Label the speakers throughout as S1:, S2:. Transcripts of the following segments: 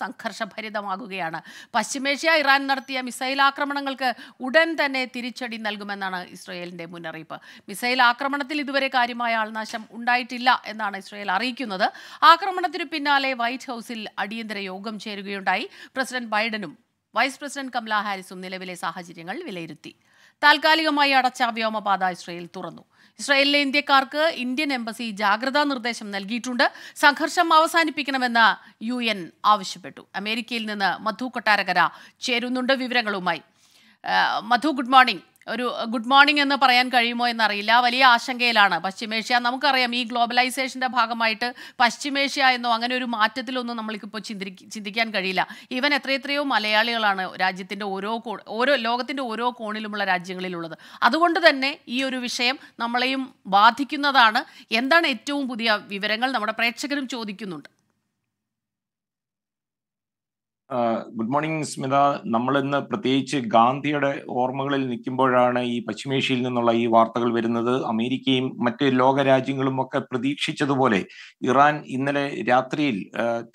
S1: സംഘർഷഭരിതമാകുകയാണ് പശ്ചിമേഷ്യ Iran നടത്തിയ missile ആക്രമണങ്ങൾക്ക് ഉടൻ തന്നെ തിരിച്ചടി നൽകുമെന്നാണ് ഇസ്രയേലിന്റെ മുന്നറിയിപ്പ് മിസൈൽ ആക്രമണത്തിൽ ഇതുവരെ കാര്യമായ ആൾനാശം ഉണ്ടായിട്ടില്ല എന്നാണ് ഇസ്രയേൽ അറിയിക്കുന്നത് ആക്രമണത്തിനു പിന്നാലെ വൈറ്റ് ഹൌസിൽ അടിയന്തര യോഗം ചേരുകയുണ്ടായി പ്രസിഡന്റ് ബൈഡനും വൈസ് പ്രസിഡന്റ് കമലാ ഹാരിസും നിലവിലെ സാഹചര്യങ്ങൾ വിലയിരുത്തി താൽക്കാലികമായി അടച്ച വ്യോമപാത ഇസ്രയേൽ തുറന്നു ഇസ്രായേലിലെ ഇന്ത്യക്കാർക്ക് ഇന്ത്യൻ എംബസി ജാഗ്രതാ നിർദ്ദേശം നൽകിയിട്ടുണ്ട് സംഘർഷം അവസാനിപ്പിക്കണമെന്ന് യു എൻ ആവശ്യപ്പെട്ടു അമേരിക്കയിൽ നിന്ന് മധു കൊട്ടാരകര ചേരുന്നുണ്ട് വിവരങ്ങളുമായി മധു ഗുഡ് മോർണിംഗ് ഒരു ഗുഡ് മോർണിംഗ് എന്ന് പറയാൻ കഴിയുമോ എന്നറിയില്ല വലിയ ആശങ്കയിലാണ് പശ്ചിമേഷ്യ നമുക്കറിയാം ഈ ഗ്ലോബലൈസേഷൻ്റെ ഭാഗമായിട്ട് പശ്ചിമേഷ്യ എന്നോ അങ്ങനെ ഒരു മാറ്റത്തിലൊന്നും നമ്മൾക്കിപ്പോൾ ചിന്തി ചിന്തിക്കാൻ കഴിയില്ല ഈവൻ എത്രയെത്രയോ മലയാളികളാണ് രാജ്യത്തിൻ്റെ ഓരോ ഓരോ ലോകത്തിൻ്റെ ഓരോ കോണിലുമുള്ള രാജ്യങ്ങളിലുള്ളത് അതുകൊണ്ട് തന്നെ ഈ ഒരു വിഷയം നമ്മളെയും ബാധിക്കുന്നതാണ് എന്താണ് ഏറ്റവും പുതിയ വിവരങ്ങൾ നമ്മുടെ പ്രേക്ഷകരും ചോദിക്കുന്നുണ്ട്
S2: ഗുഡ് മോർണിംഗ് സ്മിത നമ്മൾ ഇന്ന് പ്രത്യേകിച്ച് ഗാന്ധിയുടെ ഓർമ്മകളിൽ നിൽക്കുമ്പോഴാണ് ഈ പശ്ചിമേഷ്യയിൽ നിന്നുള്ള ഈ വാർത്തകൾ വരുന്നത് അമേരിക്കയും മറ്റ് ലോകരാജ്യങ്ങളും ഒക്കെ പ്രതീക്ഷിച്ചതുപോലെ ഇറാൻ ഇന്നലെ രാത്രിയിൽ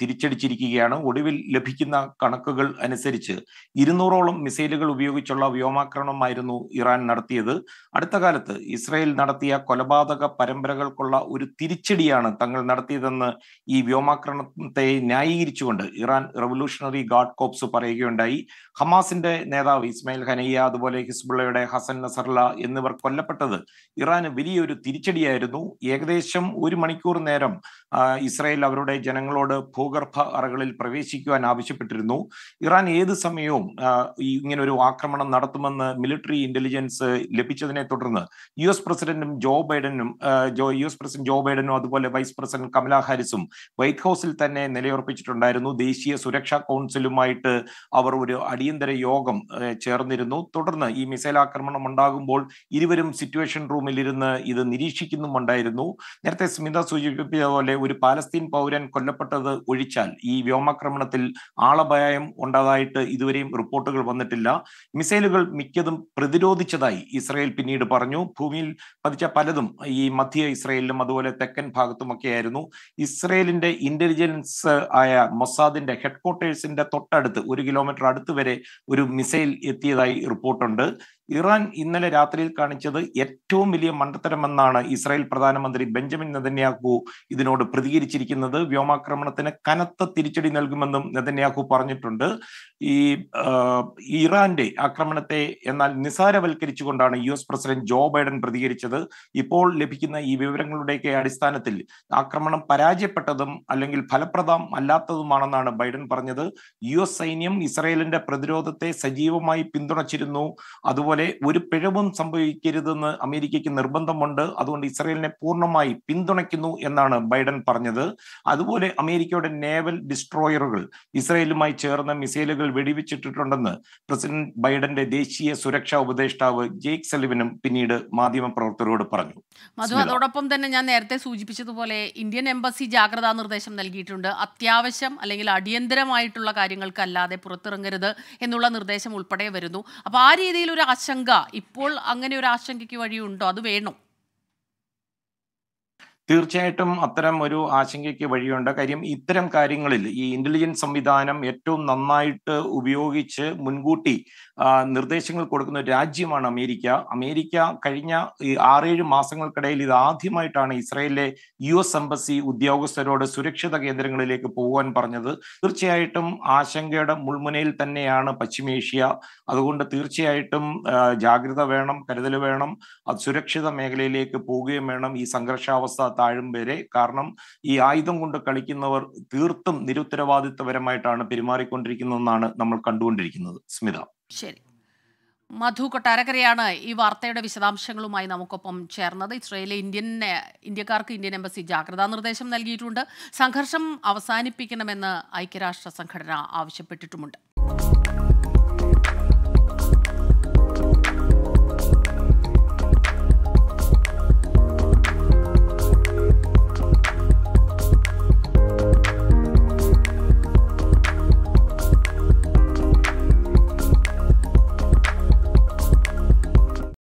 S2: തിരിച്ചടിച്ചിരിക്കുകയാണ് ഒടുവിൽ ലഭിക്കുന്ന കണക്കുകൾ അനുസരിച്ച് ഇരുന്നൂറോളം മിസൈലുകൾ ഉപയോഗിച്ചുള്ള വ്യോമാക്രമണമായിരുന്നു ഇറാൻ നടത്തിയത് അടുത്ത കാലത്ത് ഇസ്രയേൽ നടത്തിയ കൊലപാതക പരമ്പരകൾക്കുള്ള ഒരു തിരിച്ചടിയാണ് തങ്ങൾ നടത്തിയതെന്ന് ഈ വ്യോമാക്രമണത്തെ ന്യായീകരിച്ചുകൊണ്ട് ഇറാൻ റവല്യൂഷണറി ഗാഡ് കോപ്സ് പറയുകയുണ്ടായി ഹമാസിന്റെ നേതാവ് ഇസ്മായിൽ ഹനയ്യ അതുപോലെ ഹിസ്ബുള്ളയുടെ ഹസൻ നസർല എന്നിവർ കൊല്ലപ്പെട്ടത് ഇറാന് വലിയൊരു തിരിച്ചടിയായിരുന്നു ഏകദേശം ഒരു മണിക്കൂർ നേരം ഇസ്രായേൽ അവരുടെ ജനങ്ങളോട് ഭൂഗർഭ അറകളിൽ പ്രവേശിക്കുവാൻ ആവശ്യപ്പെട്ടിരുന്നു ഇറാൻ ഏത് സമയവും ഇങ്ങനെ ഒരു ആക്രമണം നടത്തുമെന്ന് മിലിറ്ററി ഇന്റലിജൻസ് ലഭിച്ചതിനെ തുടർന്ന് യു എസ് പ്രസിഡന്റും ജോ ബൈഡനും Joe U S president Joe ബൈഡനും അതുപോലെ വൈസ് പ്രസിഡന്റ് കമലാ ഹാരിസും വൈറ്റ് ഹൗസിൽ തന്നെ നിലയുറപ്പിച്ചിട്ടുണ്ടായിരുന്നു ദേശീയ സുരക്ഷാ കൗൺസിൽ കൗൺസിലുമായിട്ട് അവർ ഒരു അടിയന്തര യോഗം ചേർന്നിരുന്നു തുടർന്ന് ഈ മിസൈൽ ആക്രമണം ഉണ്ടാകുമ്പോൾ ഇരുവരും സിറ്റുവേഷൻ റൂമിലിരുന്ന് ഇത് നിരീക്ഷിക്കുന്നുമുണ്ടായിരുന്നു നേരത്തെ സ്മിത സൂചിപ്പിച്ച പോലെ ഒരു പാലസ്തീൻ പൗരൻ കൊല്ലപ്പെട്ടത് ഒഴിച്ചാൽ ഈ വ്യോമാക്രമണത്തിൽ ആളപായം ഉണ്ടായതായിട്ട് ഇതുവരെയും റിപ്പോർട്ടുകൾ വന്നിട്ടില്ല മിസൈലുകൾ മിക്കതും പ്രതിരോധിച്ചതായി ഇസ്രയേൽ പിന്നീട് പറഞ്ഞു ഭൂമിയിൽ പതിച്ച പലതും ഈ മധ്യ ഇസ്രയേലിലും അതുപോലെ തെക്കൻ ഭാഗത്തുമൊക്കെയായിരുന്നു ഇസ്രയേലിന്റെ ഇന്റലിജൻസ് ആയ മൊസാദിന്റെ ഹെഡ്ക്വാർട്ടേഴ്സിന്റെ ഇറാന്റെ തൊട്ടടുത്ത് ഒരു കിലോമീറ്റർ അടുത്ത് വരെ ഒരു മിസൈൽ എത്തിയതായി റിപ്പോർട്ടുണ്ട് ഇറാൻ ഇന്നലെ രാത്രിയിൽ കാണിച്ചത് ഏറ്റവും വലിയ മണ്ടത്തരമെന്നാണ് ഇസ്രായേൽ പ്രധാനമന്ത്രി ബെഞ്ചമിൻ നെതന്യാഹു ഇതിനോട് പ്രതികരിച്ചിരിക്കുന്നത് വ്യോമാക്രമണത്തിന് കനത്ത തിരിച്ചടി നൽകുമെന്നും നെതന്യാഹു പറഞ്ഞിട്ടുണ്ട് ഈ ഇറാന്റെ ആക്രമണത്തെ എന്നാൽ നിസാരവൽക്കരിച്ചുകൊണ്ടാണ് U S president Joe Biden പ്രതികരിച്ചത് ഇപ്പോൾ ലഭിക്കുന്ന ഈ വിവരങ്ങളുടെയൊക്കെ അടിസ്ഥാനത്തിൽ ആക്രമണം പരാജയപ്പെട്ടതും അല്ലെങ്കിൽ ഫലപ്രദം അല്ലാത്തതുമാണെന്നാണ് ബൈഡൻ പറഞ്ഞത് യു എസ് സൈന്യം ഇസ്രയേലിന്റെ പ്രതിരോധത്തെ സജീവമായി പിന്തുണച്ചിരുന്നു അതുപോലെ ഒരു പിഴവും സംഭവിക്കരുതെന്ന് അമേരിക്കയ്ക്ക് നിർബന്ധമുണ്ട് അതുകൊണ്ട് ഇസ്രയേലിനെ പൂർണ്ണമായി പിന്തുണയ്ക്കുന്നു എന്നാണ് ബൈഡൻ പറഞ്ഞത് അതുപോലെ അമേരിക്കയുടെ നേവൽ ഡിസ്ട്രോയറുകൾ ഇസ്രയേലുമായി ചേർന്ന് മിസൈലുകൾ വെടിവെച്ചിട്ടിട്ടുണ്ടെന്ന് പ്രസിഡന്റ് ബൈഡന്റെ ദേശീയ സുരക്ഷാ ഉപദേഷ്ടാവ് ജേക്ക് സെലിവിനും പിന്നീട് മാധ്യമപ്രവർത്തകരോട് പറഞ്ഞു മധു
S1: അതോടൊപ്പം തന്നെ ഞാൻ നേരത്തെ സൂചിപ്പിച്ചതുപോലെ ഇന്ത്യൻ എംബസി ജാഗ്രതാ നിർദ്ദേശം നൽകിയിട്ടുണ്ട് അത്യാവശ്യം അല്ലെങ്കിൽ അടിയന്തരമായിട്ടുള്ള കാര്യങ്ങൾക്കല്ലാതെ പുറത്തിറങ്ങരുത് എന്നുള്ള നിർദ്ദേശം ഉൾപ്പെടെ വരുന്നു അപ്പോൾ ആ രീതിയിൽ ഒരു ആശങ്ക ഇപ്പോൾ അങ്ങനെ ഒരു ആശങ്കയ്ക്ക് വഴിയുണ്ടോ അത് വേണോ
S2: തീർച്ചയായിട്ടും അത്തരം ഒരു ആശങ്കയ്ക്ക് വഴിയുണ്ട് കാര്യം ഇത്തരം കാര്യങ്ങളിൽ ഈ ഇന്റലിജൻസ് സംവിധാനം ഏറ്റവും നന്നായിട്ട് ഉപയോഗിച്ച് മുൻകൂട്ടി നിർദ്ദേശങ്ങൾ കൊടുക്കുന്ന ഒരു രാജ്യമാണ് അമേരിക്ക അമേരിക്ക കഴിഞ്ഞ ഈ ആറേഴ് മാസങ്ങൾക്കിടയിൽ ഇത് ആദ്യമായിട്ടാണ് ഇസ്രയേലിലെ യു എസ് എംബസി ഉദ്യോഗസ്ഥരോട് സുരക്ഷിത കേന്ദ്രങ്ങളിലേക്ക് പോകാൻ പറഞ്ഞത് തീർച്ചയായിട്ടും ആശങ്കയുടെ മുൾമുനയിൽ തന്നെയാണ് പശ്ചിമേഷ്യ അതുകൊണ്ട് തീർച്ചയായിട്ടും ജാഗ്രത വേണം കരുതൽ വേണം അത് സുരക്ഷിത മേഖലയിലേക്ക് പോവുകയും വേണം ഈ സംഘർഷാവസ്ഥ താഴും വരെ കാരണം ഈ ആയുധം കൊണ്ട് കളിക്കുന്നവർ തീർത്തും നിരുത്തരവാദിത്വപരമായിട്ടാണ് പെരുമാറിക്കൊണ്ടിരിക്കുന്നതെന്നാണ് നമ്മൾ കണ്ടുകൊണ്ടിരിക്കുന്നത് സ്മിത
S1: ശരി മധു കൊട്ടാരക്കരയാണ് ഈ വാർത്തയുടെ വിശദാംശങ്ങളുമായി നമുക്കൊപ്പം ചേർന്നത് ഇസ്രയേലിലെ ഇന്ത്യൻ ഇന്ത്യക്കാർക്ക് ഇന്ത്യൻ എംബസി ജാഗ്രതാ നിർദ്ദേശം നൽകിയിട്ടുണ്ട് സംഘർഷം അവസാനിപ്പിക്കണമെന്ന് ഐക്യരാഷ്ട്ര സംഘടന ആവശ്യപ്പെട്ടിട്ടുമുണ്ട്